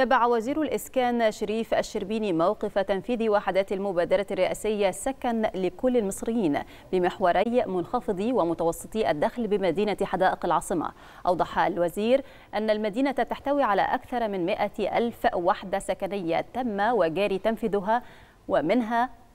تابع وزير الإسكان شريف الشربيني موقف تنفيذ وحدات المبادرة الرئاسية سكن لكل المصريين بمحوري منخفضي ومتوسطي الدخل بمدينة حدائق العاصمة أوضح الوزير أن المدينة تحتوي على أكثر من 100 ألف وحدة سكنية تم وجاري تنفيذها ومنها